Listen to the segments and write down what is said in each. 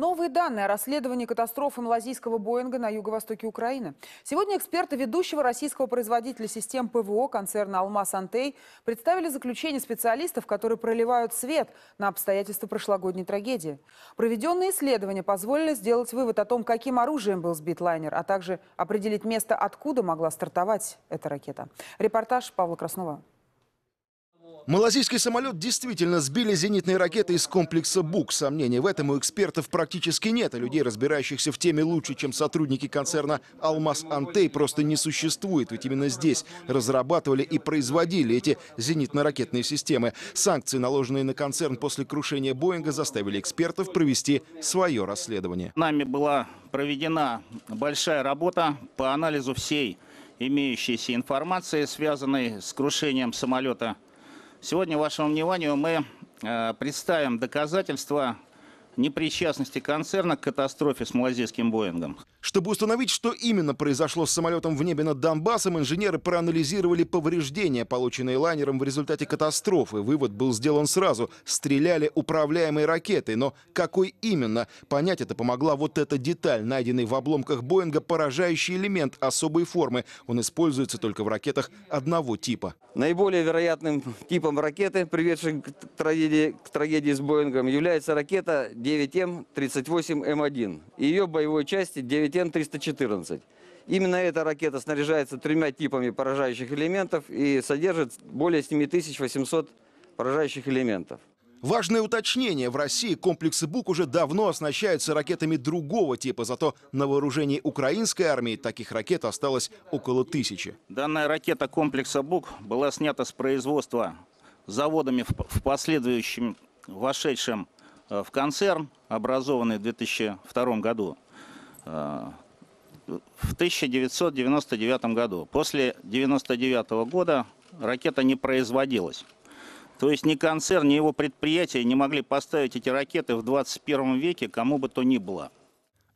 Новые данные о расследовании катастрофы малазийского Боинга на юго-востоке Украины. Сегодня эксперты ведущего российского производителя систем ПВО концерна «Алмаз Антей» представили заключение специалистов, которые проливают свет на обстоятельства прошлогодней трагедии. Проведенные исследования позволили сделать вывод о том, каким оружием был сбит лайнер, а также определить место, откуда могла стартовать эта ракета. Репортаж Павла Краснова. Малазийский самолет действительно сбили зенитные ракеты из комплекса «Бук». Сомнений в этом у экспертов практически нет, а людей, разбирающихся в теме лучше, чем сотрудники концерна «Алмаз Антей», просто не существует, ведь именно здесь разрабатывали и производили эти зенитно-ракетные системы. Санкции, наложенные на концерн после крушения «Боинга», заставили экспертов провести свое расследование. Нами была проведена большая работа по анализу всей имеющейся информации, связанной с крушением самолета Сегодня вашему вниманию мы э, представим доказательства непричастности концерна к катастрофе с малазийским Боингом. Чтобы установить, что именно произошло с самолетом в небе над Донбассом, инженеры проанализировали повреждения, полученные лайнером в результате катастрофы. Вывод был сделан сразу. Стреляли управляемой ракетой, но какой именно? Понять это помогла вот эта деталь, найденный в обломках Боинга поражающий элемент особой формы. Он используется только в ракетах одного типа. Наиболее вероятным типом ракеты, приведшей к трагедии, к трагедии с Боингом, является ракета 9М-38М1. Ее боевой части 9 Тен 314. Именно эта ракета снаряжается тремя типами поражающих элементов и содержит более 7800 поражающих элементов. Важное уточнение. В России комплексы «Бук» уже давно оснащаются ракетами другого типа, зато на вооружении украинской армии таких ракет осталось около тысячи. Данная ракета комплекса «Бук» была снята с производства заводами в последующем вошедшем э, в концерн, образованный в 2002 году. Э, в 1999 году. После 1999 года ракета не производилась. То есть ни концерн, ни его предприятия не могли поставить эти ракеты в 21 веке кому бы то ни было.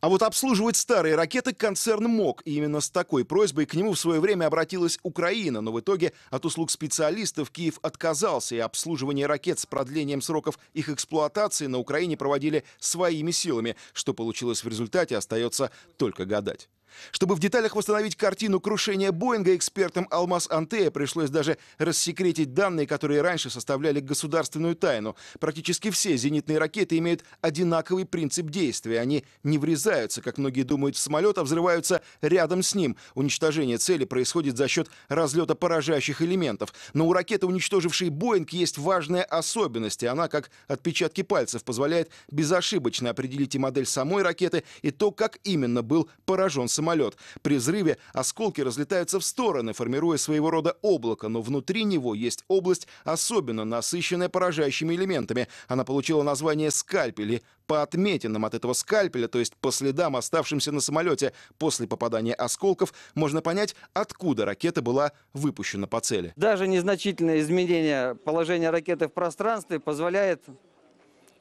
А вот обслуживать старые ракеты концерн мог, и именно с такой просьбой к нему в свое время обратилась Украина, но в итоге от услуг специалистов Киев отказался, и обслуживание ракет с продлением сроков их эксплуатации на Украине проводили своими силами. Что получилось в результате, остается только гадать. Чтобы в деталях восстановить картину крушения Боинга, экспертам «Алмаз Антея» пришлось даже рассекретить данные, которые раньше составляли государственную тайну. Практически все зенитные ракеты имеют одинаковый принцип действия. Они не врезаются, как многие думают, в самолет, а взрываются рядом с ним. Уничтожение цели происходит за счет разлета поражающих элементов. Но у ракеты, уничтожившей Боинг, есть важная особенность, она, как отпечатки пальцев, позволяет безошибочно определить и модель самой ракеты, и то, как именно был поражен самолет самолет. При взрыве осколки разлетаются в стороны, формируя своего рода облако, но внутри него есть область, особенно насыщенная поражающими элементами. Она получила название «скальпели» по отметинам от этого скальпеля, то есть по следам, оставшимся на самолете после попадания осколков, можно понять, откуда ракета была выпущена по цели. Даже незначительное изменение положения ракеты в пространстве позволяет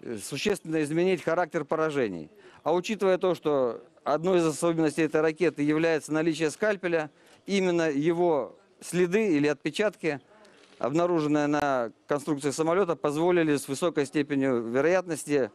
Э, существенно изменить характер поражений. А учитывая то, что одной из особенностей этой ракеты является наличие скальпеля, именно его следы или отпечатки, обнаруженные на конструкции самолета, позволили с высокой степенью вероятности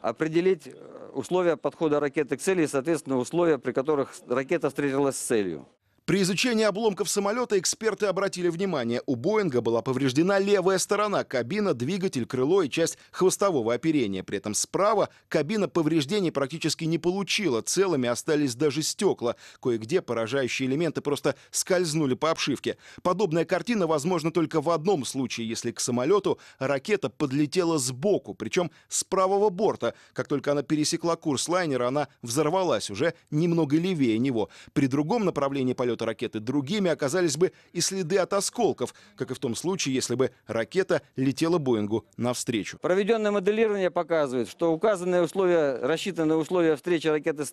определить э, условия подхода ракеты к цели и, соответственно, условия, при которых ракета встретилась с целью. При изучении обломков самолета эксперты обратили внимание, у Боинга была повреждена левая сторона, кабина, двигатель, крыло и часть хвостового оперения. При этом справа кабина повреждений практически не получила, целыми остались даже стекла. Кое-где поражающие элементы просто скользнули по обшивке. Подобная картина возможна только в одном случае, если к самолету ракета подлетела сбоку, причем с правого борта. Как только она пересекла курс лайнера, она взорвалась уже немного левее него. При другом направлении полета полета ракеты другими, оказались бы и следы от осколков, как и в том случае, если бы ракета летела Боингу навстречу. Проведенное моделирование показывает, что указанные условия, рассчитанные условия встречи ракеты с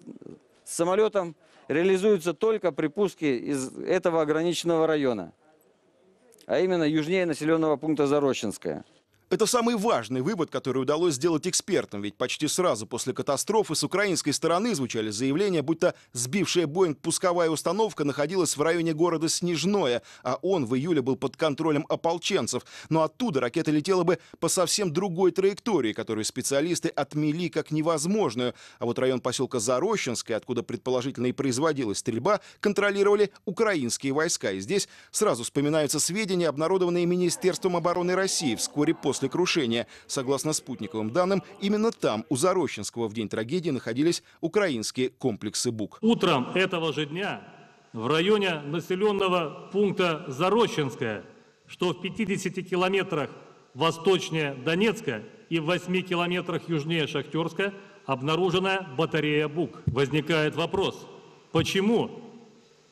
самолетом реализуются только при пуске из этого ограниченного района, а именно южнее населенного пункта Зарощенская. Это самый важный вывод, который удалось сделать экспертам, ведь почти сразу после катастрофы с украинской стороны звучали заявления, будто сбившая Боинг пусковая установка находилась в районе города Снежное, а он в июле был под контролем ополченцев. Но оттуда ракета летела бы по совсем другой траектории, которую специалисты отмели как невозможную. А вот район поселка Зарощенское, откуда предположительно и производилась стрельба, контролировали украинские войска. И здесь сразу вспоминаются сведения, обнародованные Министерством обороны России вскоре после после крушения. Согласно спутниковым данным, именно там, у Зарощенского, в день трагедии находились украинские комплексы БУК. Утром этого же дня в районе населенного пункта Зарощенское, что в 50 километрах восточнее Донецка и в 8 километрах южнее Шахтерска, обнаружена батарея БУК. Возникает вопрос, почему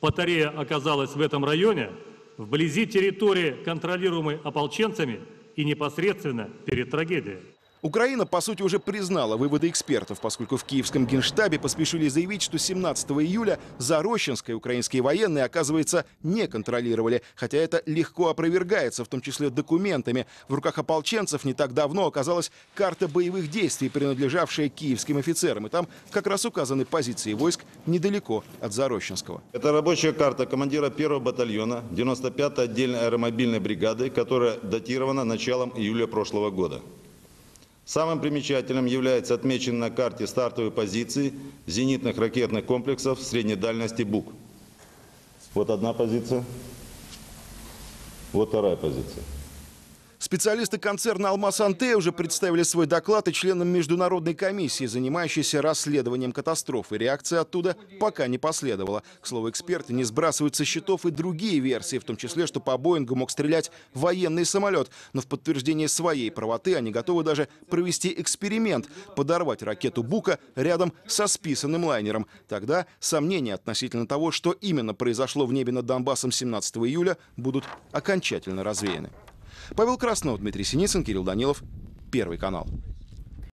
батарея оказалась в этом районе, вблизи территории, контролируемой ополченцами – и непосредственно перед трагедией. Украина, по сути, уже признала выводы экспертов, поскольку в киевском генштабе поспешили заявить, что 17 июля Зарощенской украинские военные, оказывается, не контролировали, хотя это легко опровергается, в том числе документами. В руках ополченцев не так давно оказалась карта боевых действий, принадлежавшая киевским офицерам, и там как раз указаны позиции войск недалеко от Зарощенского. Это рабочая карта командира 1 батальона 95-й отдельной аэромобильной бригады, которая датирована началом июля прошлого года. Самым примечательным является отмечен на карте стартовые позиции зенитных ракетных комплексов средней дальности БУК. Вот одна позиция, вот вторая позиция. Специалисты концерна «Алмаз Анте» уже представили свой доклад и членам международной комиссии, занимающейся расследованием катастрофы. Реакция оттуда пока не последовала. К слову, эксперты не сбрасывают со счетов и другие версии, в том числе, что по «Боингу» мог стрелять военный самолет. Но в подтверждение своей правоты они готовы даже провести эксперимент, подорвать ракету «Бука» рядом со списанным лайнером. Тогда сомнения относительно того, что именно произошло в небе над Донбассом 17 июля, будут окончательно развеяны. Павел Краснов, Дмитрий Синицын, Кирилл Данилов. Первый канал.